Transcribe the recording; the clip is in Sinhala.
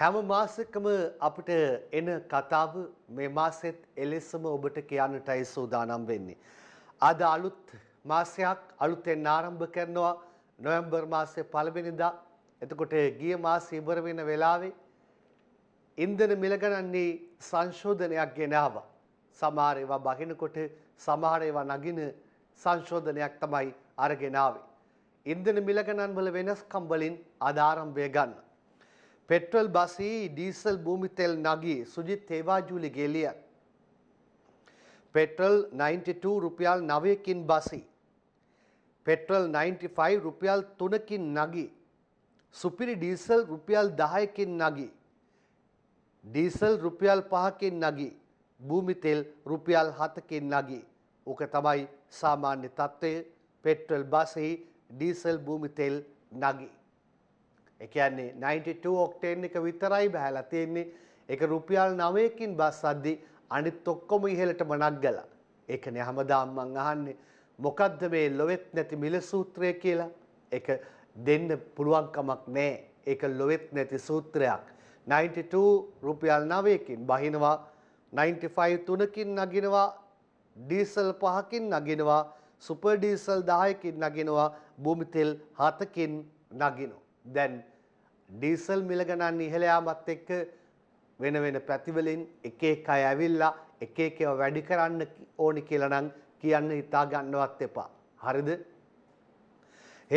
හැම මාසකම අපිට එන කතාව මේ මාසෙත් එලෙසම ඔබට කියන්නටයි සූදානම් වෙන්නේ. අද අලුත් මාසයක් අලුතෙන් ආරම්භ කරනවා නොවැම්බර් මාසයේ පළවෙනිදා. එතකොට ගිය මාසෙ ඉවර වෙන වෙලාවේ ඉන්ධන මිල ගණන්නේ සංශෝධනයක් ගෙන ආවා. සමහර ඒවා බහිනකොට සමහර ඒවා නගින සංශෝධනයක් තමයි අරගෙන ආවේ. ඉන්ධන මිල ගණන් වල වෙනස්කම් වලින් ආරම්භය ගන්නවා. ಪೆಟ್ರೋಲ್ ಬಾಸಿ ಡೀಸೆಲ್ ಭೂಮಿ ತೆಲ್ ನಗಿ ಸುಜಿತ್ ತೇವಾಜೂಲಿ ಗೇಲಿಯ ಪೆಟ್ರೋಲ್ ನೈಂಟಿ ಟೂ ರುಪಿಯಾಲ್ ನವೇ ಕಿನ್ ಬಾಸಿ ಪೆಟ್ರೋಲ್ ನೈಂಟಿ ಫೈವ್ ರುಪಿಯಾಲ್ ತುನಕಿನ್ ನಗಿ सुपिरी डीजल रुपयाल दहा किन नागी डीजल रुपयाल पहा किन नागी भूमि तेल रुपयाल हाथ किन नागी ओके तबाई सामान्य तत्व पेट्रोल बासी डीजल भूमि तेल नागी ඒ කියන්නේ 92 ඔක්ටේන් එක විතරයි බහැලා තියෙන්නේ. ඒක රුපියල් 9කින් බස් අද්දි අනිත් ඔක්කොම ඉහළටම නැග්ගලා. ඒකනේ හැමදාම මං අහන්නේ මොකද්ද මේ ලොවෙත් නැති මිල සූත්‍රය කියලා? ඒක දෙන්න පුළුවන් කමක් නැහැ. ඒක ලොවෙත් නැති සූත්‍රයක්. 92 රුපියල් 9කින් බහිනවා 95 තුනකින් නගිනවා ඩීසල් පහකින් නගිනවා සුපර් ඩීසල් 10කින් නගිනවා භූමි තෙල් 7කින් නගිනවා දැන් ඩීසල් මිල ගණන් ඉහළ යාමත් එක්ක වෙන වෙන ප්‍රතිවලින් එක එක අය ඇවිල්ලා එක එක ඒවා වැඩි කරන්න ඕනි කියලා නම් කියන්න හිතා ගන්නවත් එපා. හරිද?